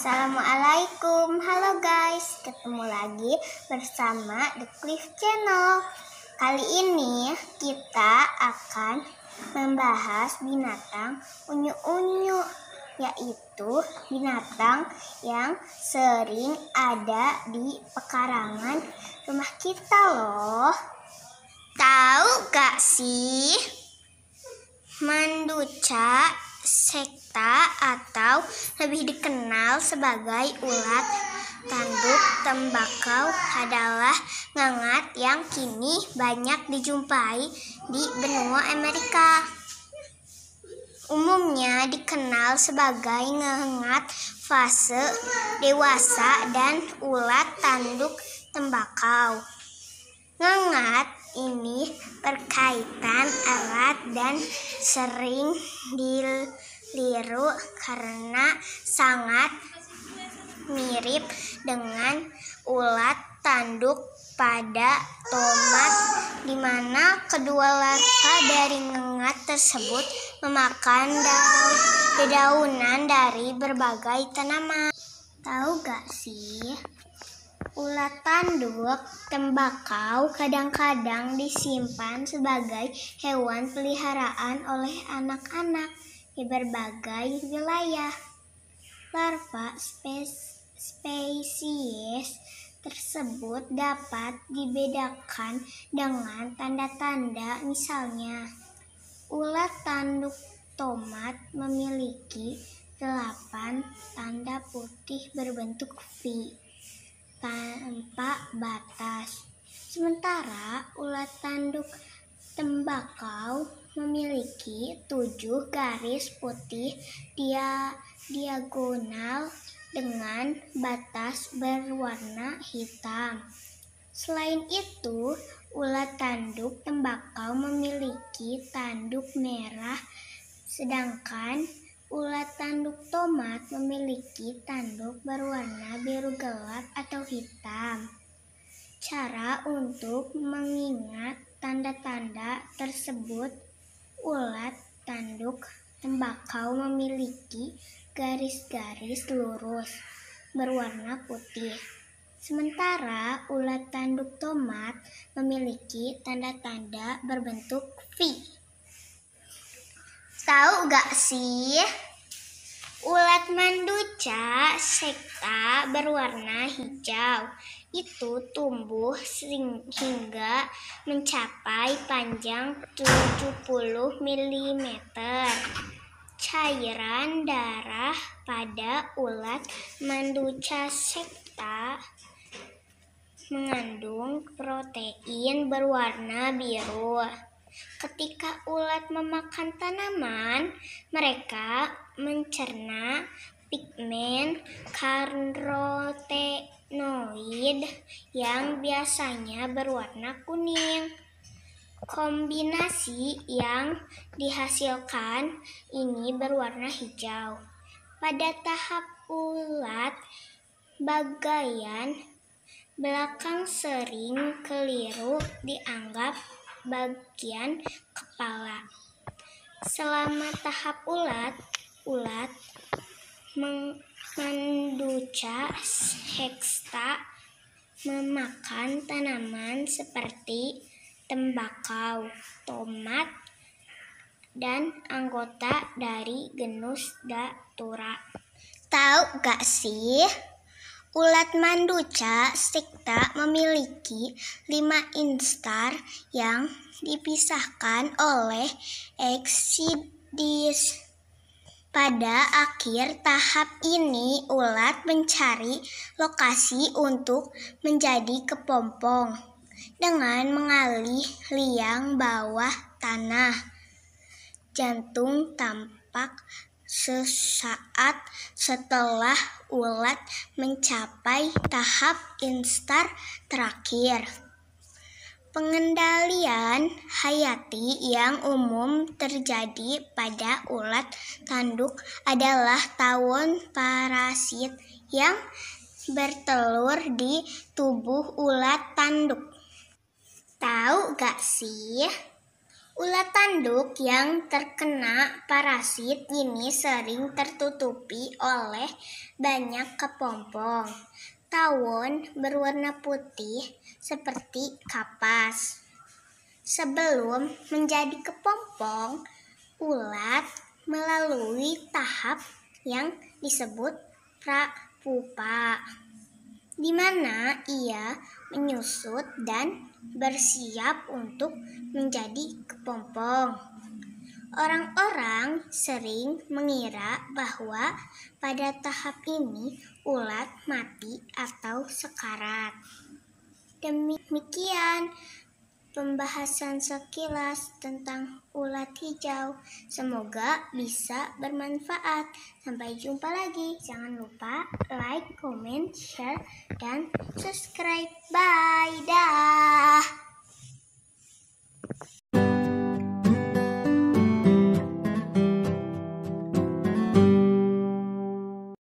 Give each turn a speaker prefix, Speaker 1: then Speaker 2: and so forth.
Speaker 1: Assalamualaikum, halo guys, ketemu lagi bersama The Cliff Channel. Kali ini kita akan membahas binatang unyu-unyu, yaitu binatang yang sering ada di pekarangan rumah kita loh. Tahu gak sih? manduca sekta atau tembakau lebih dikenal sebagai ulat tanduk tembakau adalah ngangat yang kini banyak dijumpai di benua Amerika. Umumnya dikenal sebagai ngangat fase dewasa dan ulat tanduk tembakau. Ngangat ini berkaitan erat dan sering dil liru karena sangat mirip dengan ulat tanduk pada tomat di mana kedua larva dari ngengat tersebut memakan daun dedaunan dari berbagai tanaman. Tahu gak sih? Ulat tanduk tembakau kadang-kadang disimpan sebagai hewan peliharaan oleh anak-anak di berbagai wilayah. Larva spesies tersebut dapat dibedakan dengan tanda-tanda misalnya ulat tanduk tomat memiliki delapan tanda putih berbentuk V tanpa batas. Sementara ulat tanduk tembakau memiliki tujuh garis putih dia diagonal dengan batas berwarna hitam. Selain itu, ulat tanduk tembakau memiliki tanduk merah, sedangkan ulat tanduk tomat memiliki tanduk berwarna biru gelap atau hitam. Cara untuk mengingat tanda-tanda tersebut Ulat tanduk tembakau memiliki garis-garis lurus berwarna putih. Sementara ulat tanduk tomat memiliki tanda-tanda berbentuk V. Tahu gak sih? Ulat manduca sekta berwarna hijau itu tumbuh hingga mencapai panjang 70 mm. Cairan darah pada ulat Manduca manducasepta mengandung protein berwarna biru. Ketika ulat memakan tanaman, mereka mencerna pigmen karoten koloid yang biasanya berwarna kuning. Kombinasi yang dihasilkan ini berwarna hijau. Pada tahap ulat, bagian belakang sering keliru dianggap bagian kepala. Selama tahap ulat, ulat meng Manduca hexta memakan tanaman seperti tembakau, tomat, dan anggota dari genus Datura. Tahu gak sih? Ulat manduca sikta memiliki lima instar yang dipisahkan oleh eksidis pada akhir tahap ini, ulat mencari lokasi untuk menjadi kepompong dengan mengalih liang bawah tanah. Jantung tampak sesaat setelah ulat mencapai tahap instar terakhir. Pengendalian hayati yang umum terjadi pada ulat tanduk adalah tawon parasit yang bertelur di tubuh ulat tanduk. Tahu gak sih? Ulat tanduk yang terkena parasit ini sering tertutupi oleh banyak kepompong. Tawon berwarna putih seperti kapas. Sebelum menjadi kepompong, ulat melalui tahap yang disebut prapupa, di mana ia menyusut dan bersiap untuk menjadi kepompong. Orang-orang sering mengira bahwa pada tahap ini ulat mati atau sekarat. Demikian pembahasan sekilas tentang ulat hijau. Semoga bisa bermanfaat. Sampai jumpa lagi. Jangan lupa like, comment, share, dan subscribe. Bye, dah.